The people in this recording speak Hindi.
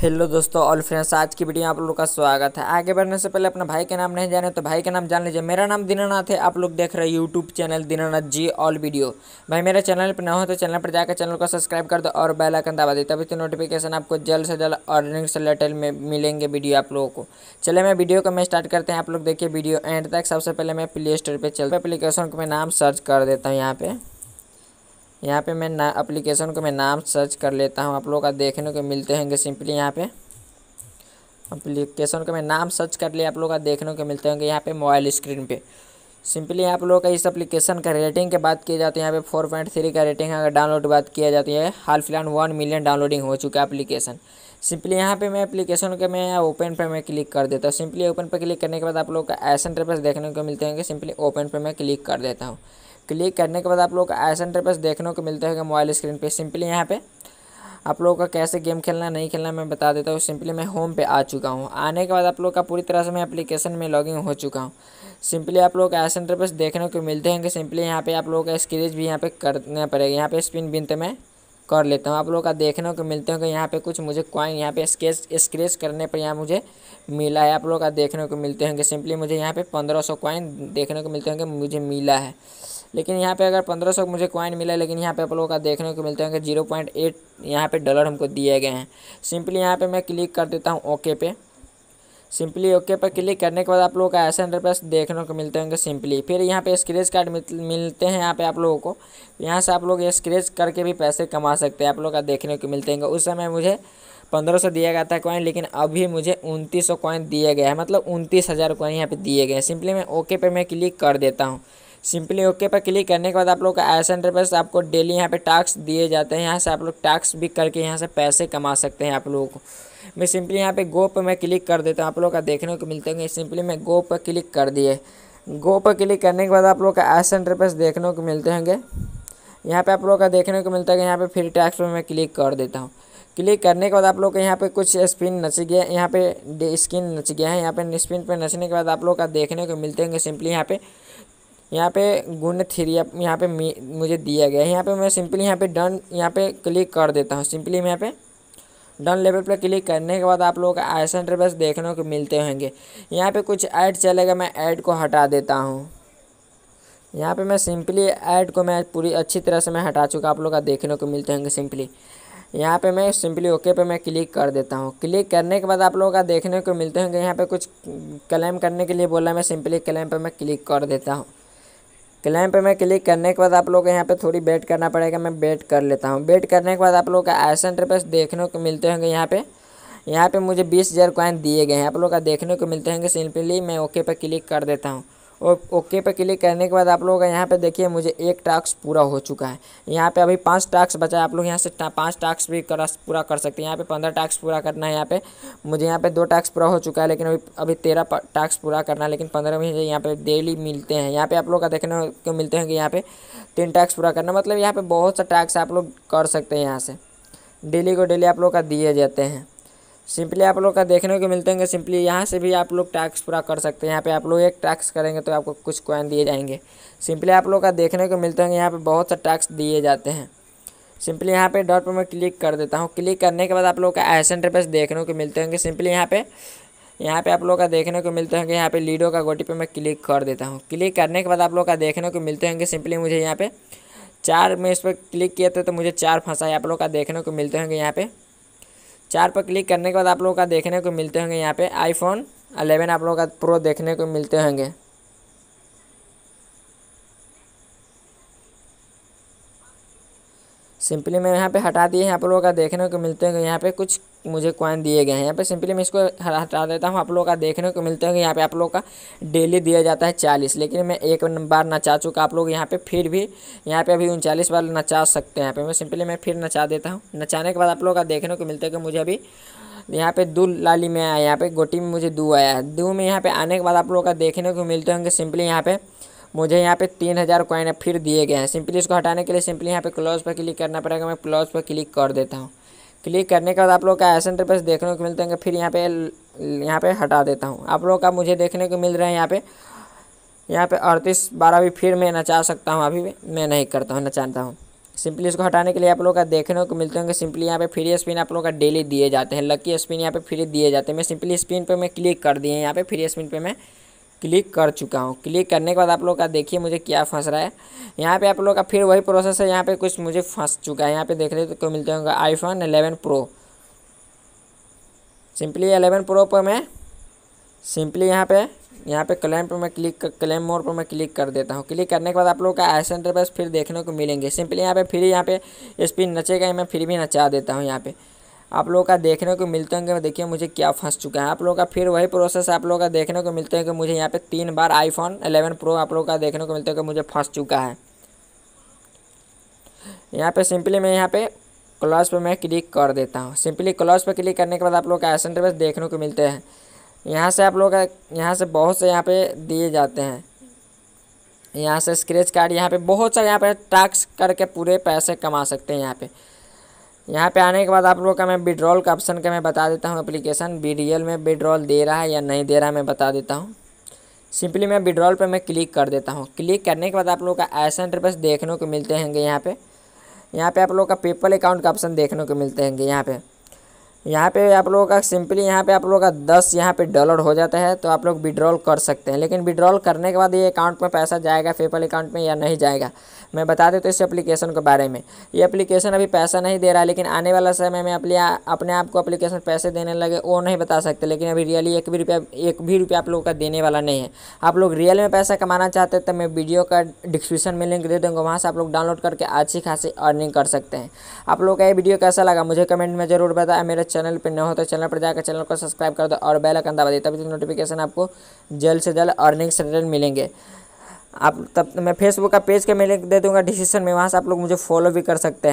हेलो दोस्तों ऑल फ्रेंड्स आज की वीडियो आप लोगों का स्वागत है आगे बढ़ने से पहले अपना भाई के नाम नहीं जाने तो भाई का नाम जान लीजिए मेरा नाम दीनानाथ है आप लोग देख रहे हैं YouTube channel Dinanath ji all video भाई मेरे चैनल पर ना हो तो चैनल पर जाकर चैनल को सब्सक्राइब कर दो और बेलाइकन दबा दे तभी तो नोटिफिकेशन आपको जल्द से जल्द अर्निंग से रिलेटेड में मिलेंगे वीडियो आप लोगों को चले मैं वीडियो को मैं स्टार्ट करते हैं आप लोग देखिए वीडियो एंड तक सबसे पहले मैं प्ले स्टोर पर चल एप्लीकेशन को मैं नाम सर्च कर देता हूँ यहाँ पर यहाँ पे मैं ना अप्लीकेशन को मैं नाम सर्च कर लेता हूँ आप लोगों का देखने को मिलते होंगे सिंपली यहाँ पे अप्लीकेशन को मैं नाम सर्च कर लिया आप लोगों का देखने को मिलते होंगे यहाँ पे मोबाइल स्क्रीन पे सिंपली आप लोगों का इस अप्लीकेशन का रेटिंग की बात की जाती है यहाँ पे फोर पॉइंट थ्री का रेटिंग है अगर डाउनलोड बात किया जाती है हाल फिलहाल वन मिलियन डाउनलोडिंग हो चुका है अप्लीकेशन सिंपली यहाँ पे मैं एप्लीकेशन के मैं ओपन पर मैं क्लिक कर देता हूँ सिंपली ओपन पर क्लिक करने के बाद आप लोग का ऐसा इंटरफेस देखने को मिलते हैं कि सिंपली ओपन पर मैं क्लिक कर देता हूँ क्लिक करने के बाद आप लोग ऐसा इंटरफेस देखने को मिलते है मोबाइल स्क्रीन पे सिंपली यहाँ पे आप लोगों का कैसे गेम खेलना नहीं खेलना मैं बता देता हूँ सिंपली मैं होम पे आ चुका हूँ आने के बाद आप लोग का पूरी तरह से मैं एप्लीकेशन में लॉगिन हो चुका हूँ सिंपली आप लोग ऐसे इंटरफेस देखने को मिलते हैं कि सिंपली यहाँ पे आप लोगों का स्क्रीज भी यहाँ पे करना पड़ेगा यहाँ पे स्पिन बिन तो मैं कर लेता हूँ आप लोगों का देखने को मिलते हैं कि यहाँ पे कुछ मुझे कॉइन यहाँ पे स्केच स्क्रेच करने पर यहाँ मुझे मिला है आप लोगों का देखने को मिलते हैं सिंपली मुझे यहाँ पे पंद्रह सौ क्वाइन देखने को मिलते हैं मुझे मिला है लेकिन यहाँ पे अगर पंद्रह सौ मुझे कॉइन मिला लेकिन यहाँ पे आप लोगों का देखने को मिलता है कि जीरो पॉइंट एट यहाँ पर डॉलर हमको दिए गए हैं सिंपली यहाँ पर मैं क्लिक कर देता हूँ ओके पे सिंपली ओके पर क्लिक करने के बाद आप लोगों का ऐसे इंटरफेस देखने को मिलते होंगे सिंपली फिर यहाँ पे स्क्रेच कार्ड मिलते हैं यहाँ पे आप लोगों को यहाँ से आप लोग स्क्रेच करके भी पैसे कमा सकते हैं आप लोगों का देखने को मिलते हैं उस समय मुझे पंद्रह सौ दिया गया था कॉइन लेकिन अभी मुझे उनतीस सौ कॉइन दिए गए हैं मतलब उनतीस हज़ार कॉइन यहाँ पर दिए गए हैं सिंपली मैं ओके पे मैं क्लिक कर देता हूँ सिंपली ओके पर क्लिक करने के बाद आप लोग का ऐसा इंटरफेस आपको डेली यहाँ पे टास्क दिए जाते हैं यहाँ से आप लोग टास्क भी करके यहाँ से पैसे कमा सकते हैं आप लोगों को मैं सिंपली यहाँ पे गो पर मैं क्लिक कर देता हूँ आप लोग का देखने को मिलते हैं सिंपली मैं गो पर क्लिक कर दिए गो पर क्लिक करने के बाद आप लोग का ऐसा इंटरफेस देखने को मिलते होंगे यहाँ पर आप लोग का देखने को मिलता है यहाँ पर फ्री टैक्स पर मैं क्लिक कर देता हूँ क्लिक करने के बाद आप लोग का यहाँ पे कुछ स्पिन नच गया है यहाँ पे स्किन नच गया है यहाँ पे स्पिन पे नचने के बाद आप लोग का देखने को मिलते होंगे सिंपली यहाँ पे यहाँ पे गुण थ्री यहाँ पे मुझे दिया गया है यहाँ पे मैं सिंपली यहाँ पे डन यहाँ पे क्लिक कर देता हूँ सिंपली मैं यहाँ पे डन लेवल पर क्लिक करने के बाद आप लोगों का सेंटर बस देखने को मिलते होंगे यहाँ पे कुछ ऐड चलेगा मैं ऐड को हटा देता हूँ यहाँ पे मैं सिंपली ऐड को मैं पूरी अच्छी तरह से मैं हटा चुका आप लोग का देखने को मिलते होंगे सिंपली यहाँ पे मैं सिंपली ओके पे मैं क्लिक कर देता हूँ क्लिक करने के बाद आप लोगों का देखने को मिलते होंगे यहाँ पे कुछ क्लेम करने के लिए बोला मैं सिंपली क्लेम पर मैं क्लिक कर देता हूँ क्लेम पे मैं क्लिक करने के बाद आप लोग यहाँ पे थोड़ी वेट करना पड़ेगा मैं वेट कर लेता हूँ वेट करने के बाद आप लोग का ऐसे इंटरफेस देखने को मिलते होंगे यहाँ पे यहाँ पे मुझे बीस हज़ार कॉइन दिए गए हैं आप लोग का देखने को मिलते होंगे सिंपली मैं ओके पर क्लिक कर देता हूँ और ओके पे क्लिक करने के बाद आप लोगों का यहाँ पे देखिए मुझे एक टास्क पूरा हो चुका है यहाँ पे अभी पांच टास्क बचा है आप लोग यहाँ से पांच टास्क भी कर पूरा कर सकते हैं यहाँ पे पंद्रह टास्क पूरा करना है यहाँ पे मुझे यहाँ पे दो टास्क पूरा हो चुका है लेकिन अभी अभी तेरह टास्क पूरा करना है लेकिन पंद्रह में यहाँ पे डेली मिलते हैं यहाँ पे आप लोग का देखने को मिलते हैं कि यहाँ पे तीन टास्क पूरा करना मतलब यहाँ पे बहुत सा टास्क आप लोग कर सकते हैं यहाँ से डेली को डेली आप लोग का दिए जाते हैं सिंपली आप लोग का देखने को मिलते हैं सिंपली यहाँ से भी आप लोग टैक्स पूरा कर सकते हैं यहाँ पे आप लोग एक टैक्स करेंगे तो आपको कुछ क्वन दिए जाएंगे सिंपली आप लोग का देखने को मिलते होंगे यहाँ पे बहुत सा टैक्स दिए जाते हैं सिंपली यहाँ पे डॉट पर मैं क्लिक कर देता हूँ क्लिक करने के बाद आप लोग का ऐसे इंटरफेस देखने को मिलते होंगे सिंपली यहाँ पे यहाँ पे आप लोग का देखने को मिलते होंगे यहाँ पे लीडो का गोटी पे मैं क्लिक कर देता हूँ क्लिक करने के बाद आप लोग का देखने को मिलते होंगे सिंपली मुझे यहाँ पे चार में इस पर क्लिक किया था तो मुझे चार फंसाए आप लोग का देखने को मिलते होंगे यहाँ पे चार पर क्लिक करने के बाद आप लोगों का देखने को मिलते होंगे यहाँ पे आईफोन अलेवन आप लोगों का प्रो देखने को मिलते होंगे सिंपली मैं यहाँ पे हटा दिए हैं आप लोगों का देखने को मिलते होंगे यहाँ पे कुछ मुझे कॉइन दिए गए हैं यहाँ पर सिंपली मैं इसको हटा देता हूँ आप लोगों का देखने को मिलते होंगे कि यहाँ पे आप लोगों का डेली दिया जाता है चालीस लेकिन मैं एक बार नचा चुका आप लोग यहाँ पे फिर भी यहाँ पे अभी उनचालीस बार नचा सकते हैं यहाँ पे मैं सिंपली मैं फिर नचा देता हूँ नचाने के बाद आप लोगों का देखने को मिलता है कि मुझे अभी यहाँ पे दो लाली में आया यहाँ पे गोटी में मुझे दो आया है दो में यहाँ पे आने के बाद आप लोगों का देखने को मिलते होंगे सिंपली यहाँ पे मुझे यहाँ पे तीन हज़ार कॉइन फिर दिए गए हैं सिंपली इसको हटाने के लिए सिंपली यहाँ पे क्लोज पर क्लिक करना पड़ेगा मैं क्लोज पर क्लिक कर देता हूँ क्लिक करने के बाद आप लोग का ऐसे इंटरफेस देखने को मिलते हैं फिर यहाँ पे यहाँ पे हटा देता हूँ आप लोग का मुझे देखने को मिल रहा है यहाँ पे यहाँ पे अड़तीस बारह भी फिर मैं नचा सकता हूँ अभी मैं नहीं करता हूँ नचाता हूँ सिंपली इसको हटाने के लिए आप लोग का देखने को मिलते होंगे सिंपली यहाँ पे फ्री स्पिन आप लोग का डेली दिए जाते हैं लकी स्पिन यहाँ पे फ्री दिए जाते हैं मैं सिंपली स्पिन पे मैं क्लिक कर दिए यहाँ पे फ्री स्पिन पे मैं क्लिक कर चुका हूँ क्लिक करने के बाद आप लोग का देखिए मुझे क्या फंस रहा है यहाँ पे आप लोग का फिर वही प्रोसेस है यहाँ पे कुछ मुझे फंस चुका है यहाँ पे देख रहे तो क्यों मिलते होंगे iPhone eleven pro simply eleven pro पर मैं सिंपली यहाँ पे यहाँ पे क्लेम पर मैं क्लिक क्लेम मोड पर मैं क्लिक कर देता हूँ क्लिक करने के बाद आप लोग का ऐसे इंटरफेस फिर देखने को मिलेंगे सिंपली यहाँ पे फिर यहाँ पे स्पिन नचेगा मैं फिर भी नचा देता हूँ यहाँ पे आप लोगों का देखने को मिलते होंगे देखिए मुझे क्या फंस चुका है आप लोगों का फिर वही प्रोसेस आप लोगों का देखने को मिलते हैं कि मुझे यहाँ पे तीन बार आईफोन एलेवन प्रो आप लोगों का देखने को मिलते हैं कि मुझे फंस चुका है यहाँ पे सिंपली मैं यहाँ पे क्लॉज पर मैं क्लिक कर देता हूँ सिंपली क्लॉज पर क्लिक करने के बाद आप लोग का ऐसा इंटरफेस देखने को मिलते हैं यहाँ से आप लोग का यहाँ से बहुत से यहाँ पे दिए जाते हैं यहाँ से स्क्रेच कार्ड यहाँ पे बहुत सारे यहाँ पे टैक्स करके पूरे पैसे कमा सकते हैं यहाँ पे यहाँ पे आने के बाद आप लोग का मैं विड्रॉल का ऑप्शन का मैं बता देता हूँ एप्लीकेशन बी में विड्रॉल दे रहा है या नहीं दे रहा है मैं बता देता हूँ सिंपली मैं विड्रॉल पर मैं क्लिक कर देता हूँ क्लिक करने के बाद आप लोग का ऐसे इंटरफेस देखने को मिलते हैं यहाँ पे यहाँ पे आप लोग का पेपल अकाउंट का ऑप्शन देखने को मिलते हैं यहाँ पे यहाँ पे आप लोगों का सिंपली यहाँ पे आप लोगों का दस यहाँ पे डॉलर हो जाता है तो आप लोग विड्रॉल कर सकते हैं लेकिन विड्रॉल करने के बाद ये अकाउंट में पैसा जाएगा पेपल अकाउंट में या नहीं जाएगा मैं बता देता तो इस एप्लीकेशन के बारे में ये एप्लीकेशन अभी पैसा नहीं दे रहा है लेकिन आने वाला समय में अपने अपने आप को अप्लीकेशन पैसे देने लगे वो नहीं बता सकते लेकिन अभी रियली एक भी रुपया एक भी रुपया आप लोगों का देने वाला नहीं है आप लोग रियल में पैसा कमाना चाहते हैं तो मैं वीडियो का डिस्क्रिप्शन में लिंक दे दूँगा वहाँ से आप लोग डाउनलोड करके अच्छी खासी अर्निंग कर सकते हैं आप लोग का ये वीडियो कैसा लगा मुझे कमेंट में ज़रूर बताया मेरे चैनल पर न हो तो चैनल पर जाकर चैनल को सब्सक्राइब कर दो और बेल आइकन दबा दे तभी नोटिफिकेशन तो आपको जल्द से जल्द अर्निंग से मिलेंगे आप तब तो मैं फेसबुक का पेज के मैं लिंक दे दूंगा डिस्क्रिप्शन में वहाँ से आप लोग मुझे फॉलो भी कर सकते हैं